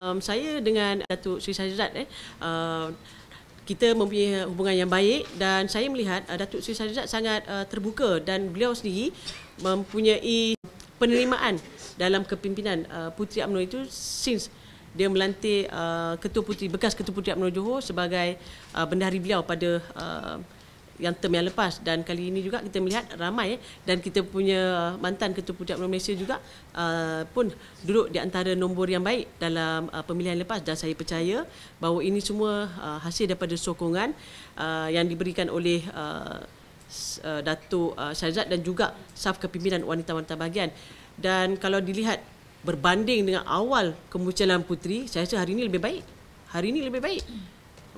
Um, saya dengan Datuk Sri Sajizat eh, uh, kita mempunyai hubungan yang baik dan saya melihat uh, Datuk Sri Sajizat sangat uh, terbuka dan beliau sendiri mempunyai penerimaan dalam kepimpinan uh, Puteri UMNO itu since dia melantik uh, ketua puteri bekas ketua puteri Amno Johor sebagai uh, bendahari beliau pada uh, yang term yang lepas dan kali ini juga kita melihat ramai eh, dan kita punya mantan ketua pujat Malaysia juga uh, pun duduk di antara nombor yang baik dalam uh, pemilihan lepas dan saya percaya bahawa ini semua uh, hasil daripada sokongan yang diberikan oleh uh, Datuk Syazad dan juga saf kepimpinan wanita-wanita bahagian dan kalau dilihat berbanding dengan awal kemunculan putri saya rasa hari ini lebih baik hari ini lebih baik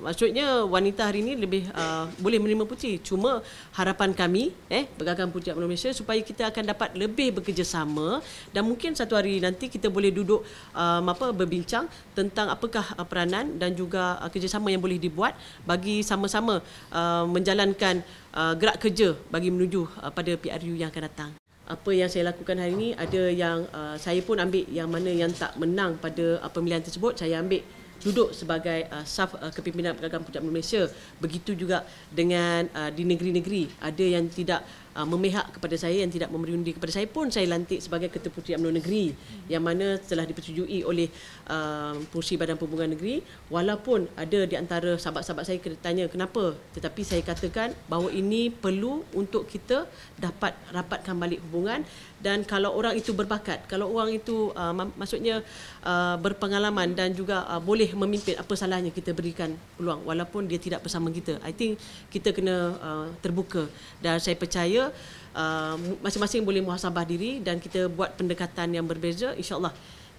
maksudnya wanita hari ini lebih uh, boleh menerima puji. cuma harapan kami eh pegagang puteri Abang Malaysia supaya kita akan dapat lebih bekerjasama dan mungkin satu hari nanti kita boleh duduk um, apa berbincang tentang apakah uh, peranan dan juga uh, kerjasama yang boleh dibuat bagi sama-sama uh, menjalankan uh, gerak kerja bagi menuju uh, pada PRU yang akan datang apa yang saya lakukan hari ini ada yang uh, saya pun ambil yang mana yang tak menang pada uh, pemilihan tersebut saya ambil duduk sebagai uh, saf uh, kepimpinan pegagang pucat Malaysia begitu juga dengan uh, di negeri-negeri ada yang tidak uh, memihak kepada saya yang tidak memberi undi kepada saya pun saya lantik sebagai ketua pucat UMNO negeri yang mana telah dipersetujui oleh uh, Pusi Badan Perhubungan Negeri walaupun ada di antara sahabat-sahabat saya kena tanya kenapa tetapi saya katakan bahawa ini perlu untuk kita dapat rapatkan balik hubungan dan kalau orang itu berbakat kalau orang itu uh, maksudnya uh, berpengalaman dan juga uh, boleh memimpin apa salahnya kita berikan peluang walaupun dia tidak bersama kita i think kita kena uh, terbuka dan saya percaya uh, masing-masing boleh muhasabah diri dan kita buat pendekatan yang berbeza insyaallah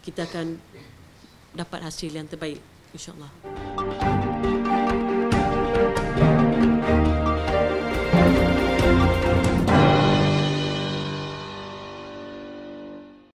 kita akan dapat hasil yang terbaik insyaallah